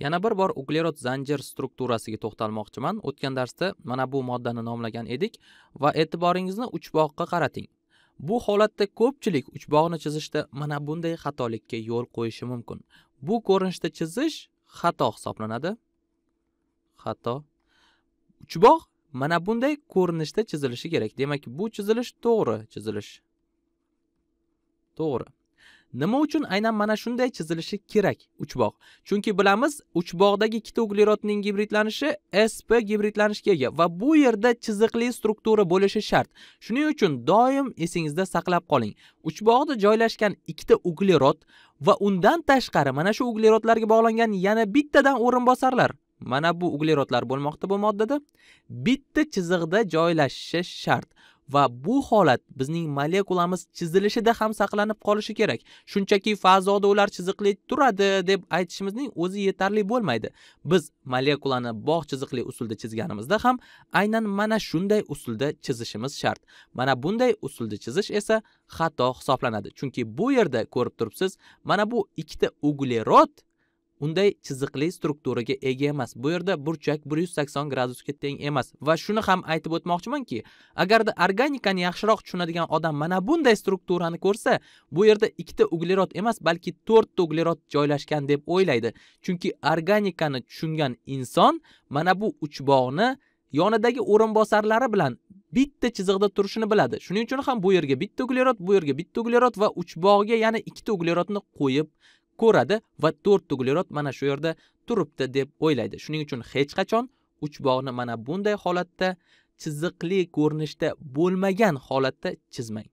yana bir bor uglerod zanjir strukturasiga to'xtalmoqchiman o'tgan darsda mana bu moddani nomlagan edik va e'tiboringizni uchbog'ga qarating bu holatda ko'pchilik uchbog'ni chizishda mana bunday xatolikka yo'l qo'yishi mumkin bu ko'rinishda chizish xato hisoblanadi xato uchbog' mana bunday ko'rinishda chizilishi kerak demak bu chizilish to'g'ri chizilish to'g'ri nima uchun aynan mana shunday chizilishi kerak uchbog' chunki bilamiz uchbog'dagi ikkita uglerodning gibridlanishi sp gibridlanishga ega va bu yerda chiziqli struktura bo'lishi shart shuning uchun doim esingizda saqlab qoling uchbog'da joylashgan ikkita uglerod va undan tashqari mana shu uglerodlarga bog'langan yana bittadan o'rinbosarlar mana bu uglerodlar bo'lmoqda bu moddada bitta chiziqda joylashishi shart va bu holat bizning molekulamiz chizilishida ham saqlanib qolishi kerak shunchaki fazoda ular chiziqli turadi deb aytishimizning o'zi yetarli bo'lmaydi biz molekulani bog' chiziqli usulda chizganimizda ham aynan mana shunday usulda chizishimiz shart mana bunday usulda chizish esa xato hisoblanadi chunki bu yerda ko'rib turibsiz mana bu ikkita uglerod unday chiziqli strukturaga ega emas bu yerda burchak bir yuz sakson gradusga teng emas va shuni ham aytib o'tmoqchimanki agarda organikani yaxshiroq tushunadigan odam mana bunday strukturani ko'rsa bu yerda ikkita uglerod emas balki to'rtta uglerod joylashgan deb o'ylaydi chunki organikani tushungan inson mana bu uchbog'ni yonidagi o'rinbosarlari bilan bitta chiziqda turishini biladi shuning uchun ham bu yerga bitta uglerod bu yerga bitta uglerod va uchbog'iga yana ikkita uglerodni qo'yib ko'radi va to'rt uglerod mana shu yerda turibdi deb o'ylaydi shuning uchun hech qachon uchbog'ni mana bunday holatda chiziqli ko'rinishda bo'lmagan holatda chizmang